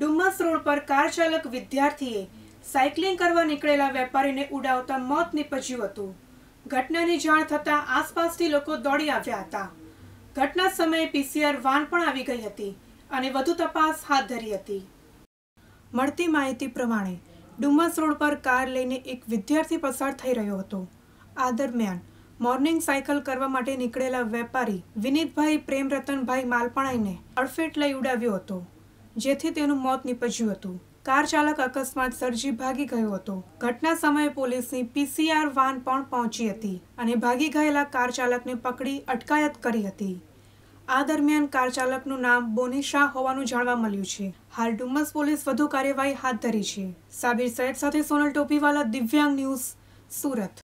Dumas road પર car ચાલક વિદ્યાર્થીએ સાયકલિંગ કરવા નીકળેલા વેપારીને ઉડાવતા મોત નીપજ્યું હતું ઘટનાની જાણ થતાં આસપાસથી લોકો દોડી આવ્યા હતા ઘટના સમયે પીસીઆર વાન પણ આવી ગઈ હતી અને વધુ તપાસ હાથ ધરી હતી મળતી માહિતી પ્રમાણે ડુમ્મસ રોડ પર કાર લઈને એક વિદ્યાર્થી પસાર થઈ રહ્યો હતો આ દરમિયાન મોર્નિંગ સાયકલ કરવા માટે નીકળેલા વેપારી વિનીતભાઈ પ્રેમરતનભાઈ માલપણાઈને અડફેટ લઈ ઉડાવ્યો હતો જેથી તેનું મોત નીપજ્યું હતું કાર ચાલક અકસ્માત સર્જી ભાગી ગયો હતો ઘટના સમયે પોલીસની પીસીઆર વાન પણ પહોંચી હતી અને ભાગી ગયેલા કાર ચાલકને પકડી અટકાયત કરી હતી આ દરમિયાન કાર ચાલકનું નામ બોની શાહ હોવાનું જાણવા મળ્યું છે હાલ ડુમસ પોલીસ વધુ કાર્યવાહી હાથ ધરી છે સાબિર સૈયદ સાથે સોનલ ટોપીવાલા દિવ્યાંગ ન્યૂઝ સુરત